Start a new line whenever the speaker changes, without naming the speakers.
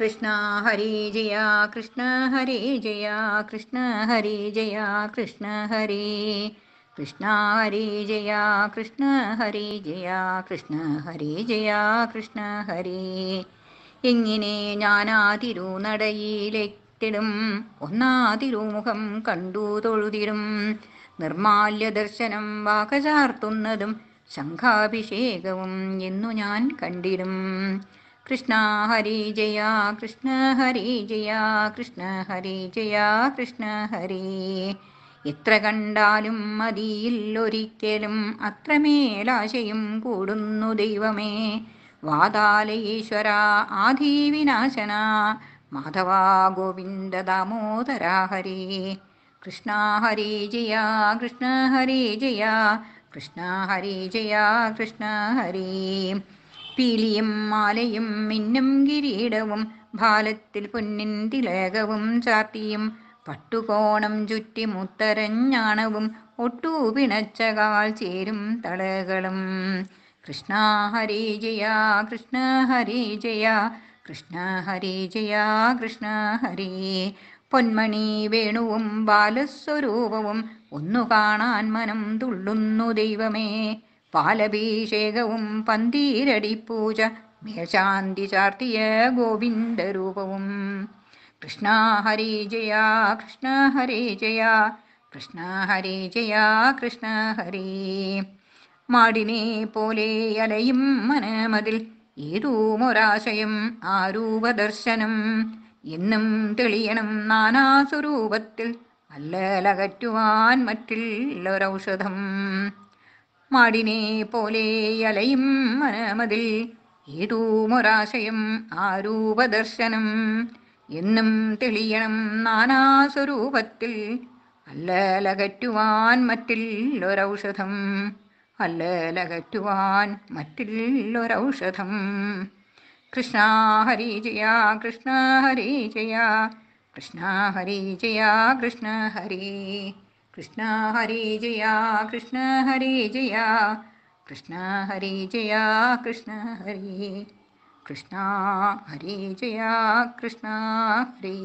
കൃഷ്ണ ഹരി ജയ കൃഷ്ണ ഹരി ജയ കൃഷ്ണ ഹരി ജയ കൃഷ്ണ ഹരി കൃഷ്ണ ഹരി ജയ കൃഷ്ണ ഹരി ജയ കൃഷ്ണ ഹരി ജയ കൃഷ്ണ ഹരി ഇങ്ങനെ ഞാനാതിരു നടയിലെത്തിടും ഒന്നാതിരുമുഖം കണ്ടു തൊഴുതിടും നിർമാല്യ ദർശനം വാകചാർത്തുന്നതും ശംഖാഭിഷേകവും എന്നു ഞാൻ കണ്ടിടും കൃഷ്ണ ഹരി ജയ കൃഷ്ണ ഹരി ജയ കൃഷ്ണ ഹരി ജയ കൃഷ്ണ ഹരി എത്ര കണ്ടാലും മതിയില്ലൊരിക്കലും ഒരിക്കലും അത്രമേലാശയും കൂടുന്നു ദൈവമേ വാതാലീശ്വര ആധീവിനാശന മാധവ ഗോവിന്ദ ദാമോദര ഹരി കൃഷ്ണ ഹരി ജയ കൃഷ്ണ ഹരി ജയ കൃഷ്ണ ഹരി ജയ കൃഷ്ണ ഹരി പീലിയും മാലയും മിന്നും കിരീടവും ഭാലത്തിൽ പൊന്നിൻ തിലകവും ചാത്തിയും പട്ടുകോണം ചുറ്റി മുത്തരഞ്ഞാണവും ഒട്ടു പിണച്ച കാൽ ചേരും തളകളും കൃഷ്ണ ഹരി ജയ കൃഷ്ണ ഹരി കൃഷ്ണ ഹരി കൃഷ്ണ ഹരി പൊന്മണി വേണുവും ബാലസ്വരൂപവും ഒന്നു കാണാൻ മനം തുള്ളുന്നു ദൈവമേ പാലഭിഷേകവും പൂജ മേശാന്തി ചാർത്തിയ ഗോവിന്ദരൂപവും കൃഷ്ണ ഹരി ജയ കൃഷ്ണ ഹരി ജയ കൃഷ്ണ ഹരി ജയ കൃഷ്ണ ഹരി മാടിനെ പോലെ അലയും മനമതിൽ ഏതൂമൊരാശയം ആ രൂപദർശനം എന്നും തെളിയണം നാനാസ്വരൂപത്തിൽ അല്ലലകറ്റുവാൻ മറ്റില്ലൊരൗഷധം മാടിനെ പോലെ അലയും മനമതിൽ ഏതൂമൊരാശയം ആരൂപദർശനം എന്നും തെളിയണം നാനാസ്വരൂപത്തിൽ അല്ലലകറ്റുവാൻ മറ്റില്ലൊരൗഷധം അല്ലലകറ്റുവാൻ മറ്റില്ലൊരൗഷധം കൃഷ്ണ ഹരി ജയ കൃഷ്ണ ഹരി ജയ കൃഷ്ണ ഹരി ജയ കൃഷ്ണ ഹരി കൃഷ്ണ ഹരി ജയ കൃഷ്ണ ഹരി ജയ കൃഷ്ണ ഹരി ജയ കൃഷ്ണ ഹരി കൃഷ്ണ ഹരി ജയ കൃഷ്ണ ഹരി